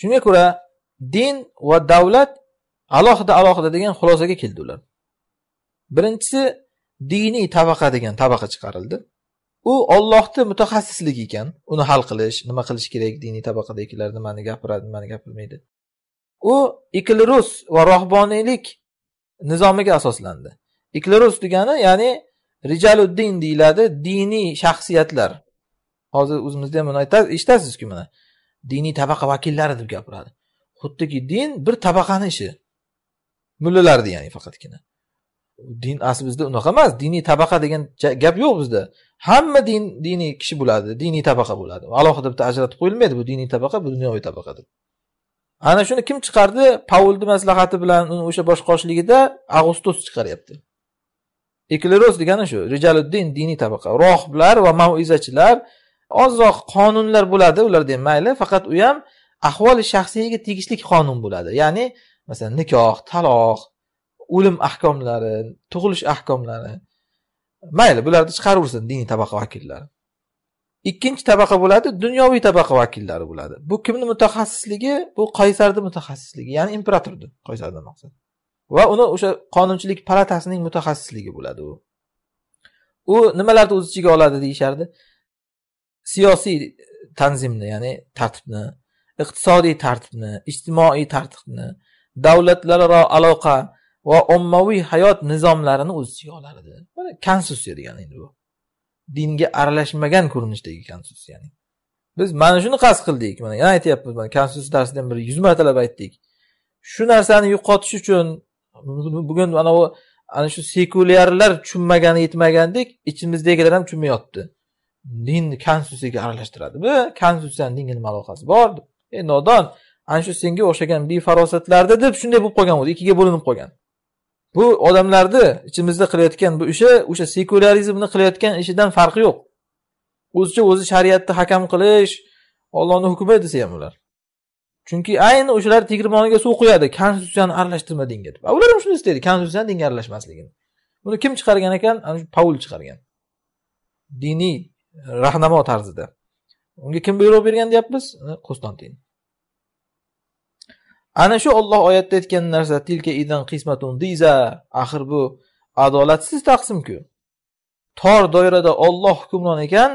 shunga ko'ra din va davlat alohida alohida degan xulosaga keldi ular birinchisi diniy tabaqa degan tabaqa chiqarildi u ollohni mutaxassisligi ekan uni hal qilish nima qilish kerak diniy tabaqadagilar nimani gapiradi nimani gapirmaydi u iklirus va rohboniylik nizomiga asoslandi iklirus degani ya'ni rijaluddin deyiladi diniy shaxsiyatlar hozir o'zimizda ham buni eshitasiz-ku mana diniy tabaqa vakillari deb gapiradi xuddiki din bir tabaqani ishi mullalarni ya'ni faqatgina din asli bizda unaqa emas diniy tabaqa degan gap yo'q bizda hamma din diniy kishi bo'ladi diniy tabaqa bo'ladi alohida bitta ajratib qo'yilmaydi bu diniy tabaqa bu dunyoviy tabaqa deb ana shuni kim chiqardi pavlni maslahati bilan uni o'sha boshqoshligida agustus chiqaryapti ekleros degani shu rijaluddin diniy tabaqa rohiblar va maizachilar ozroq qonunlar bo'ladi ularda ham mayli faqat u ham ahvoli shaxsiyga tegishli qonun bo'ladi ya'ni masalan nikoh taloq o'lim ahkomlari tug'ilish ahkomlari mayli bularni chiqaraversin diniy tabaqa vakillari ikkinchi tabaqa bo'ladi dunyoviy tabaqa vakillari bo'ladi bu kimni mutaxassisligi bu qaysarni mutaxassisligi ya'ni imperatorni qaysardan maqsad va uni o'sha qonunchilik palatasining mutaxassisligi bo'ladi u u nimalarni o'z ichiga oladi deyishardi siyosiy tanzimni ya'ni tartibni iqtisodiy tartibni ijtimoiy tartibni davlatlararo aloqa va ommaviy hayot nizomlarini o'z ichiga oladi mana konstitutsiya degani endi bu dinga aralashmagan ko'rinishdagi ya'ni biz mana shuni qasd qildik mana yana aytyapmiz mana konstitutsiya darsida bir yuz martalab aytdik shu narsani yo'qotish uchun bugun anavi ana shu sekulyarlar tushunmagani yetmagandek ichimizdagilar ham tushunmayapti dinni konstitutsiyaga aralashtiradi bu bilan dinga nima aloqasi bor deb ey nodon ana shu senga o'xshagan befarosatlarni deb shunday bo'lib qolgan o'zi ikkiga bo'linib qolgan bu odamlarni ichimizda qilayotgan bu ishi o'sha sekularizmni qilayotgan ishidan farqi yo'q o'zicha o'zi shariatni hakam qilish ollohni hukmi desa ham ular chunki ayni o'shalar tegirmoniga suv quyadi konstitutsiyani aralashtirma dinga deb ular ham shuni istaydi konstitutsiyani dinga aralashmasligini buni kim chiqargan ekan ana shu paul chiqargan diniy rahnamo tarzida unga kim buyruq bergan deyapmiz qo'stontin ana shu olloh oyatda aytgan narsa tilka idan qismatun diza axir bu adolatsiz taqsimku tor doirada olloh hukmron ekan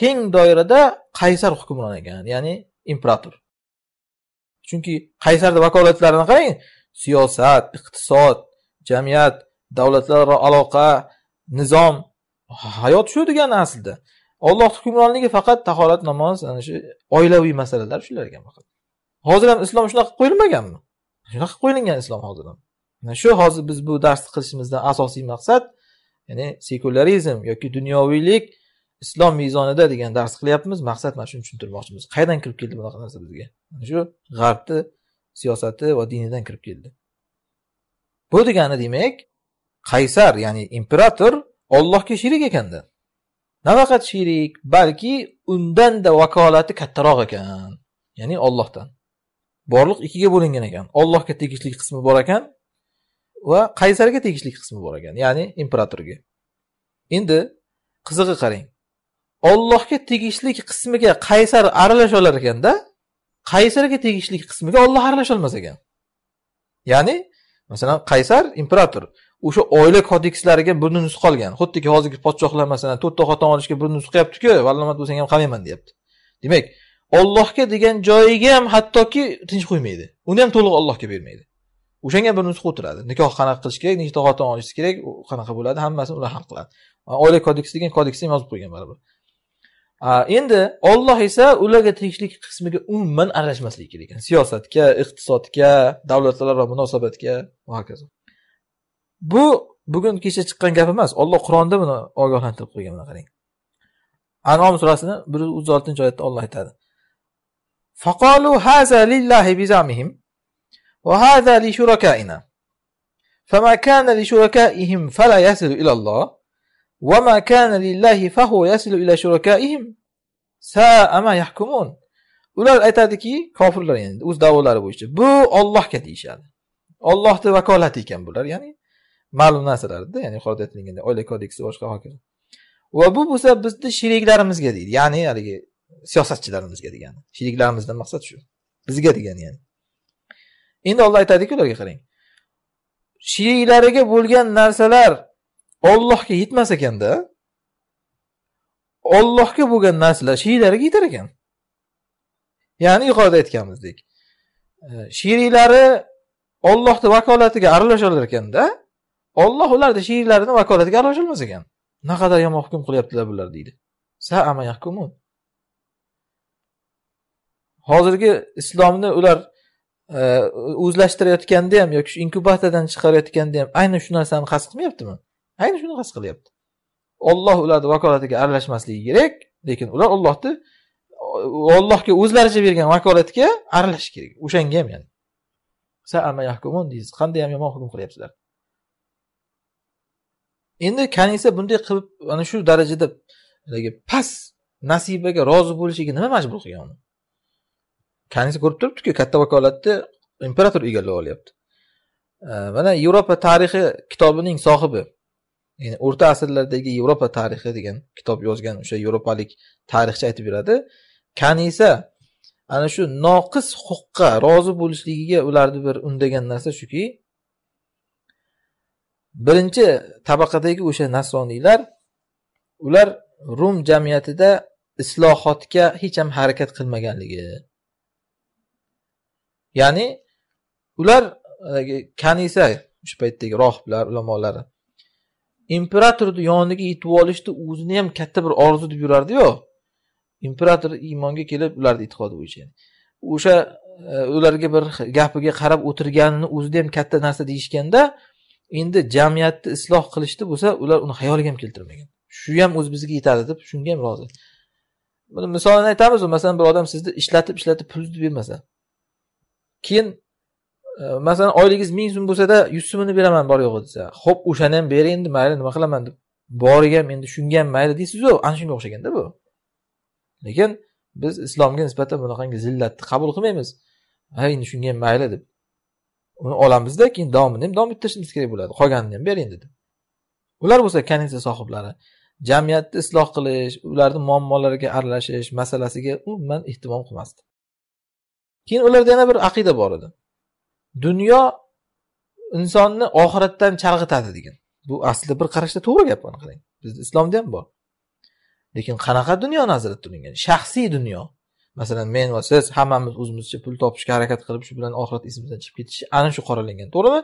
keng doirada qaysar hukmron ekan ya'ni imperator chunki qaysarni vakolatlarini qarang siyosat iqtisod jamiyat davlatlararo aloqa nizom hayot shu degani aslida Alloh hukmronligi faqat tahorat namoz ana shu oilaviy masalalar shular ekan faqat hozir ham islom shunaqa qilib qo'yilmaganmi shunaqa qilib qo'yilgan islom hozir ham mana shu hozir biz bu darsni qilishimizdan asosiy maqsad ya'ni sekularizm yoki dunyoviylik islom mezonida degan dars qilyapmiz maqsad mana shuni tushuntirmoqchimiz qayerdan kirib keldi bunaqa narsa bizga mana shu g'arbni siyosati va dinidan kirib keldi bu degani demak qaysar ya'ni imperator ollohga sherik ekanda nafaqat sherik balki undan da vakolati kattaroq ekan ya'ni ollohdan borliq ikkiga bo'lingan ekan ollohga tegishli qismi bor ekan va qaysarga tegishli qismi bor ekan ya'ni imperatorga endi qizig'i qarang ollohga tegishli qismiga qaysar aralasha olar ekanda qaysarga tegishli qismiga olloh olmas ekan ya'ni masalan qaysar imperator o'sha oila kodekslariga burni nutq qolgan xuddiki hozirgi podshohlar masalan to'rtta xotin olishga bir nutq qilyaptiku vallomat bo'lsang ham qamayman deyapti demak ollohga degan joyiga ham hattoki tinch qo'ymaydi uni ham to'liq ollohga bermaydi o'shanga bir nusqa o'tiradi nikoh qanaqa qilish kerak nechta xotin olish kerak qanaqa bo'ladi hammasini ular hal qiladi oila kodeksi degan kodeksni ham yozib qo'ygan baribir endi olloh esa ularga tegishli qismiga umuman aralashmasligi kerak ekan siyosatga iqtisodga davlatlararo munosabatga va hokazo bu bugun kecha chiqqan gap emas olloh qur'onda buni ogohlantirib qo'ygan mana qarang anom surasini bir yuz oltinchi oyatda olloh aytadi فقالوا هذا لله بزعمهم وهذا لشركائنا فما كان لشركائهم فلا يصل إلى الله وما كان لله فهو يصل إلى شركائهم ساء ما يحكمون ular aytadiki kofirlar ya'ni o'z davolari bo'yicha bu ollohga deyishadi ollohni vakolati ekan bular ya'ni ma'lum narsalarda ya'ni yuqorida aytilganda oila kodeksi boshqa hokazo va bu bo'lsa bizni sheriklarimizga deydi ya'ni haligi siyosatchilarimizga degani sheriklarimizdan maqsad shu bizga degani ya'ni endi olloh aytadiki ularga qarang sheriklariga bo'lgan narsalar ollohga yetmas ekanda ollohga bo'lgan narsalar sheriklariga yetar ekan ya'ni yuqorida aytganimizdek e, sheriklari ollohni vakolatiga olar ekanda olloh ularni sheriklarini vakolatiga aralashilmas ekan naqadar yomon hukm qilyaptilar bular deydi hozirgi islomni ular e, o'zlashtirayotganda ham yoki shu inkubatordan chiqarayotganda ham aynan shu narsani qasd qilmayaptimi aynan shuni qasd qilyapti olloh ularni vakolatiga aralashmasligi kerak lekin ular ollohni ollohga o'zlaricha bergan vakolatga aralashish kerak o'shanga ham ya'ni deysiz qanday ham yomon hukm qilyapsizlar endi kanisa bunday qilib ana shu darajada haligi past nasibaga rozi bo'lishiga nima majbur qilgan uni kanisa ko'rib turibdiku katta vakolatni imperator egallab olyapti mana yevropa tarixi kitobining sohibi ya'ni o'rta asrlardagi yevropa tarixi degan kitob yozgan o'sha yevropalik tarixchi aytib beradi kanisa ana shu noqis huquqqa rozi bo'lishligiga ularni bir undagan narsa shuki birinchi tabaqadagi o'sha nasroniylar ular rum jamiyatida islohotga hech ham harakat qilmaganligi ya'ni ular kanisa o'sha paytdagi rohiblar ulamolari imperatorni yoniga yetib olishni o'zini ham katta bir orzu deb yurardiyu imperator iymonga kelib ularni e'tiqodi bo'yicha o'sha e, ularga bir gapiga qarab o'tirganini o'zida ham katta narsa deyishganda endi jamiyatni isloh qilishni bo'lsa ular uni xayoliga ham keltirmagan shu ham o'zi bizga yetadi deb shunga ham rozi buni misolini aytamiz masalan bir odam sizni ishlatib ishlatib pulingizni bermasa keyin e, masalan oyligingiz ming so'm bo'lsada yuz so'mini beraman bor yo'g'i desa ho'p o'shani ham ber endi mayli nima qilaman deb boriga ham endi shunga ham mayli deysizu ana shunga o'xshaganda bu lekin biz islomga nisbatan bunaqangi zillatni qabul qilmaymiz ha endi shunga ham mayli deb uni olamizda keyin davomini ham davom ettirishimiz kerak bo'ladi qolganini ham bering dedi ular bo'lsa kanisa sohiblari jamiyatni isloh qilish ularni muammolariga aralashish masalasiga umuman ehtimom qilmasdi keyin ularda yana bir aqida bor edi dunyo insonni oxiratdan chalg'itadi degan bu aslida bir qarashda to'g'ri gap buni qarang bizni islomda ham bor lekin qanaqa dunyo nazarda tutilgan shaxsiy dunyo masalan men va siz hammamiz o'zimizcha pul topishga harakat qilib shu bilan oxirat esimizdan chiqib ketishi ana shu qoralangan to'g'rimi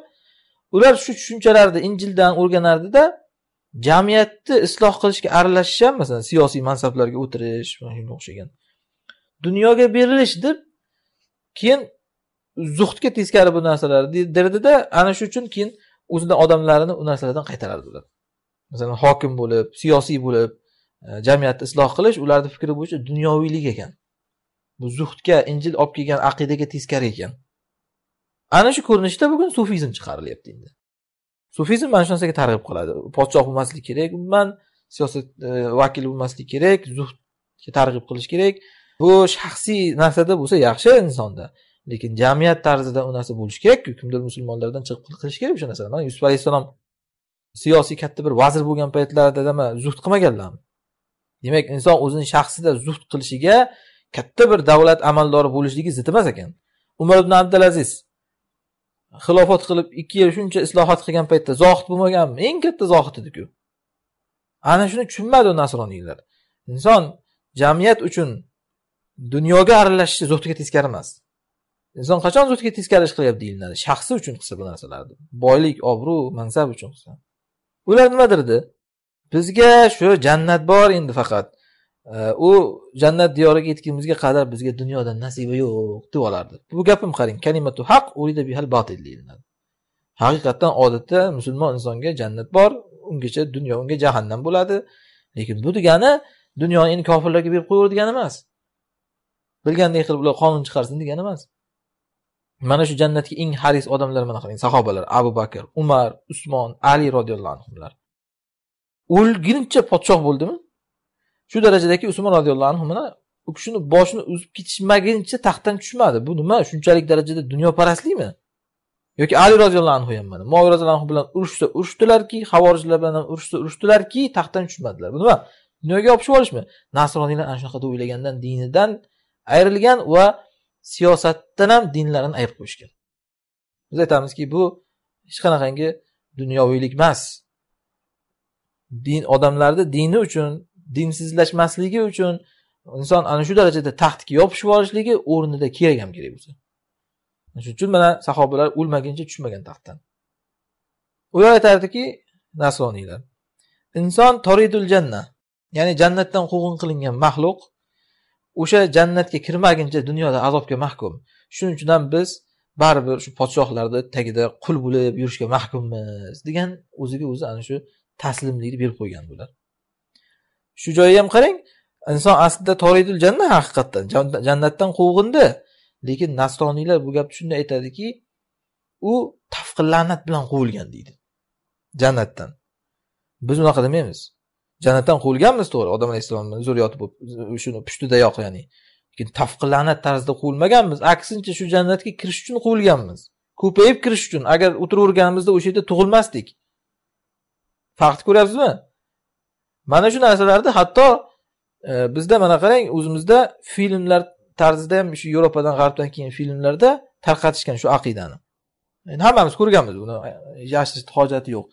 ular shu tushunchalarni injildan o'rganardida jamiyatni isloh qilishga aralashish ham masalan siyosiy mansablarga o'tirish mana shunga o'xshagan dunyoga berilish deb keyin zuhdga teskari bu narsalar derdida ana shu uchun keyin o'zini odamlarini u narsalardan qaytarardi ular masalan hokim bo'lib siyosiy bo'lib e, jamiyatni isloh qilish ularni fikri bo'yicha dunyoviylik ekan bu zuhdga injil olib kelgan aqidaga teskari ekan ana shu ko'rinishda bugun sufizm chiqarilyapti endi sufizm mana shu narsaga targ'ib qiladi podshoh bo'lmaslik kerak umuman siyosat e, vakili bo'lmaslik kerak zuhdga targ'ib qilish kerak bu shaxsiy narsada bo'lsa yaxshi insonda lekin jamiyat tarzida u narsa bo'lishi kerak kimdir musulmonlardan chiqib qilish kerak o'sha narsani mana yusuf alayhissalom siyosiy katta bir vazir bo'lgan paytlarida nima zuhd qilmaganlarmi demak inson o'zini shaxsida zuhd qilishiga katta bir davlat amaldori bo'lishligi zid emas ekan umar ibn abdulaziz xilofat qilib ikki yil shuncha islohot qilgan paytda zohid bo'lmaganmi eng katta zohid ediku ana shuni tushunmadi nasroniylar inson jamiyat uchun dunyoga aralashishi zuhdiga teskari emas inson qachon zuhdiga teskari ish qilyapti deyiladi shaxsi uchun qilsa bu narsalarni boylik obro' mansab uchun qilsa ular nima dedi bizga shu jannat bor endi faqat u jannat diyoriga yetgunimizga qadar bizga dunyodan nasiba yo'q deb olardi bu gapim qarang kalimatu haq urida bihal deyiladi haqiqatdan odatda musulmon insonga jannat bor ungacha dunyo unga jahannam bo'ladi lekin bu degani dunyoni endi kofirlarga berib qo'yaver degani emas bilganday qilib ular qonun chiqarsin degani emas mana shu jannatga eng haris odamlar mana qarang sahobalar abu bakr umar usmon ali roziyallohu anhular o'lguncha podshoh bo'ldimi shu darajadaki usmon roziyallohu anhu u kishini boshini uzib ketishmaguncha taxtdan tushmadi bu nima shunchalik darajada dunyoparastlikmi yoki ali roziyallohu anhu ham mana moviy roziyallohu anhu bilan urushsa urushdilarki havorijlar bilan ham urushsa urushdilarki taxtdan tushmadilar bu nima dunyoga yopishib olishmi nasroniylar ana shunaqa deb o'ylagandan dinidan ayrilgan va siyosatdan ham dinlarini ayb qo'yishgan biz aytamizki bu hech qanaqangi dunyoviylik emas din odamlarni dini uchun dinsizlashmasligi uchun inson ana shu darajada taxtga yopishib olishligi o'rnida kerak ham kerak bo'lsa shuning uchun mana sahobalar o'lmaguncha tushmagan taxtdan ular aytardiki nasroniylar inson toridul janna ya'ni jannatdan quvg'in qilingan maxluq o'sha jannatga kirmaguncha dunyoda azobga mahkum shuning uchun ham biz baribir shu podshohlarni tagida qul bo'lib yurishga mahkummiz degan o'ziga o'zi ana shu taslimlikni berib qo'ygan bular shu joyi ham qarang inson aslida toridul janna haqiqatdan jannatdan quvg'indi lekin nasroniylar bu gapni shunday aytadiki u tafqi la'nat bilan quvilgan deydi jannatdan biz unaqa demaymiz jannatdan quvilganmiz to'g'ri odam alayhissalomni zurriyoti bo'lib shuni pushtidayoq ya'ni lekin tafqi la'nat tarzida quvilmaganmiz aksincha shu jannatga kirish uchun quvilganmiz ko'payib kirish uchun agar o'tiraverganimizda o'sha yerda tug'ilmasdik farqni ko'ryapsizmi mana shu narsalarni hatto e, bizda mana qarang o'zimizda filmlar tarzida ham shu yevropadan g'arbdan kelgan filmlarda tarqatishgan shu aqidani endi hammamiz ko'rganmiz buni yashirish hojati yo'q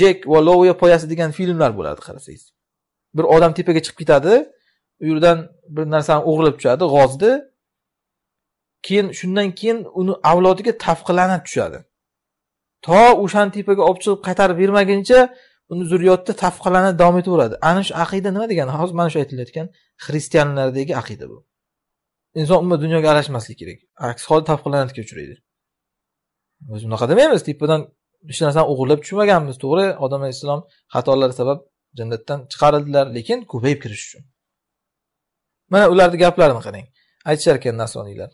jek va lovya poyasi degan filmlar bo'ladi qarasangiz bir odam tepaga chiqib ketadi u yerdan bir narsani o'g'irlab tushadi g'ozni keyin shundan keyin uni avlodiga tafqilanib tushadi to o'shani tepaga olib chiqib qaytarib bermaguncha uni zurriyotda tafqalanib davom etaveradi ana shu aqida nima degani hozir mana shu aytilayotgan xristianlardagi aqida bu inson umuman dunyoga aralashmaslik kerak aks holda tafqalanatga uchraydi biz unaqa demaymiz tepadan hech narsani o'g'irlab tushmaganmiz to'g'ri odam alayhissalom xatolari sabab jannatdan chiqarildilar lekin ko'payib kirish uchun mana ularni gaplarini qarang aytishar ekan nasoniylar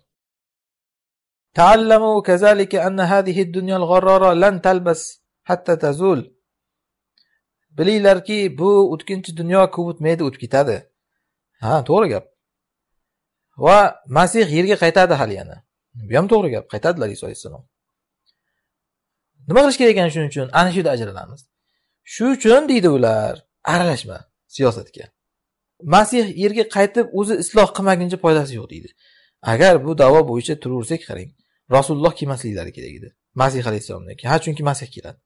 تعلموا كذلك أن هذه الدنيا الغرارة لن تلبس حتى تزول bilinglarki bu o'tkinchi dunyo o'tmaydi o'tib ketadi ha to'g'ri gap va masih yerga qaytadi hali yana bu ham to'g'ri gap qaytadilar iso alayhissalom nima qilish kerak ekan shuning uchun ana shu yerda ajralamiz shu uchun deydi ular aralashma siyosatga masih yerga qaytib o'zi isloh qilmaguncha foydasi yo'q deydi agar bu davo bo'yicha turaversak qarang rasululloh kelmasliklari kerak edi masih alayhissalomdan keyin ha chunki masih keladi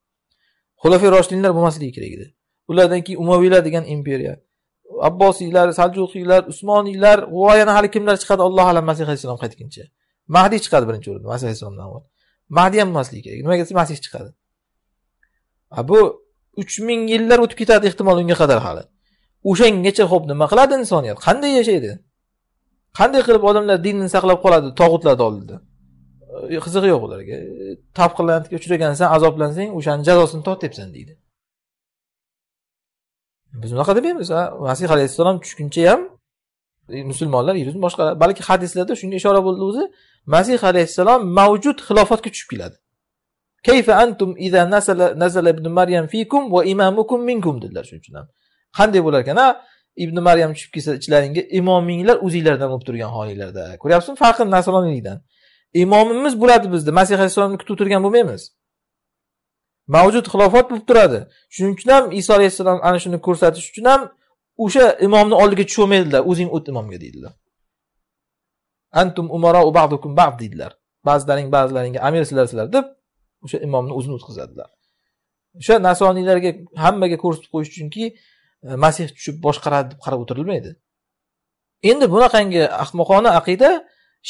xulafay roshidinlar bo'lmasligi kerak edi ulardan keyin umaviylar degan imperiya abbosiylar saljuqiylar usmoniylar va yana hali kimlar chiqadi alloh alam masih alayhissalom qaytguncha mahdiy chiqadi birinchi o'rinda masih alayhissalomdan avval mahdiy ham bo'lmasligi kerak nimaga desa masih chiqadi bu uch ming yillar o'tib ketadi ehtimol unga qadar hali o'shangacha ho'p nima qiladi insoniyat qanday yashaydi qanday qilib odamlar dinini saqlab qoladi tog'utlarni oldida qizig'i yo'q ularga tavqilantga uchragansan azoblansang o'shani jazosini tortyapsan deydi biz unaqa demaymiz masih alayhissalom tushguncha ham e, musulmonlar yer yuzini boshqaradi balki hadislarda shunga ishora bo'ldi o'zi masih alayhissalom mavjud xilofatga tushib keladi kayfa antum iza nazala nazala ibn maryam fikum va imamukum minkum dedilar shuning uchun ham qanday bo'lar ekan ibn maryam tushib kelsa ichlaringga imominglar o'zinglardan bo'lib turgan holinglarda ko'ryapsizmi farqi nasroniylikdan imomimiz bo'ladi bizni masih alayhissalomni kutib turgan bo'lmaymiz mavjud xilofat bo'lib turadi shuning uchun ham iso alayhissalom ana shuni ko'rsatish uchun ham o'sha imomni oldiga tushirolmaydilar o'zing o't imomga deydilar antum umaro ba'dukum ba'd deydilar ba'zilaring ba'zilaringga amir sizlar sizlar deb o'sha imomni o'zini o'tkazadilar o'sha nasoniylarga hammaga ko'rsatib qo'yish uchunki e, masih tushib boshqaradi deb qarab o'tirilmaydi endi bunaqangi ahmoqona aqida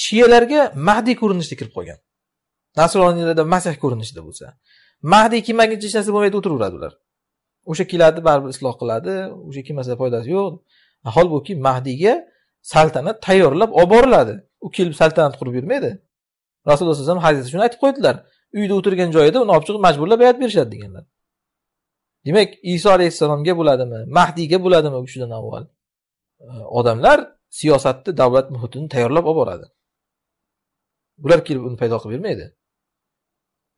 shiyalarga mahdiy ko'rinishda kirib qolgan nasroniylarda masih ko'rinishida bo'lsa mahdiy kelmaguncha hech narsa bo'lmaydi o'tiraveradi ular o'sha keladi baribir isloh qiladi o'sha kelmasa foydasi yo'q holbuki mahdiyga saltanat tayyorlab olib boriladi u kelib saltanat qurib yurmaydi rasululloh alayhi vasallam hadisda shuni aytib qo'ydilar uyda o'tirgan joyida uni olib chiqib majburlab bayat berishadi deganlar demak iso alayhissalomga bo'ladimi mahdiyga bo'ladimi u kishidan avval odamlar siyosatni davlat muhitini tayyorlab olib boradi ular kelib uni paydo qilib bermaydi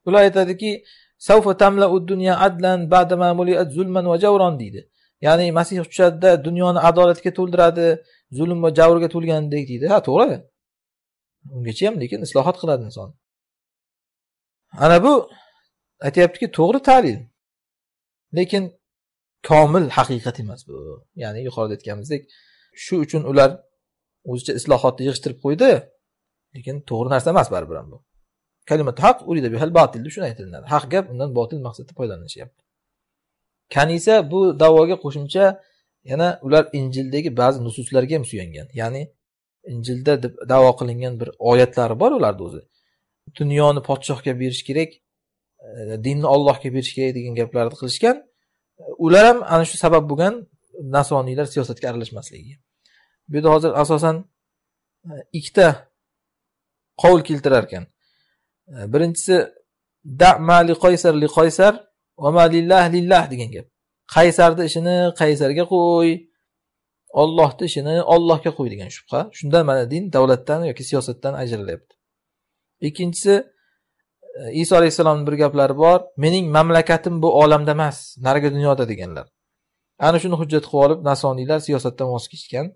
ular aytadiki savfa tamlau dunya adlan badama muliat zulman va javron deydi ya'ni masih tushadida dunyoni adolatga to'ldiradi zulm va javrga to'lgandek deydi ha to'g'ri ungacha ham lekin islohot qiladi inson ana bu aytyaptiki to'g'ri ta'lil lekin komil haqiqat emas bu ya'ni yuqorida aytganimizdek shu uchun ular o'zicha islohotni yig'ishtirib qo'ydi lekin to'g'ri narsa emas baribir ham bu kalimat haq urida bihal batil deb shuni aytilinadi haq gap undan botil maqsadda foydalanishyapti kanisa bu davoga qo'shimcha yana ular injildagi ba'zi nususlarga ham suyangan ya'ni injilda deb davo qilingan bir oyatlari bor ularni o'zi dunyoni podshohga berish kerak e, dinni ollohga berish kerak degan gaplarni qilishgan ular ham ana shu sabab bo'lgan nasroniylar siyosatga aralashmasligiga bu yerda hozir asosan e, ikkita qovul keltirar ekan E, birinchisi da mali qaysar qoysar li qoysar va ma lillah lillah degan gap qaysarni ishini qaysarga qo'y ollohni ishini ollohga qo'y degan shubha shunda mana din davlatdan yoki siyosatdan ajralyapti ikkinchisi e, iso alayhissalomni bir gaplari bor mening mamlakatim bu olamda emas narigi dunyoda deganlar ana shuni hujjat qilib olib nasoniylar siyosatdan voz kechgan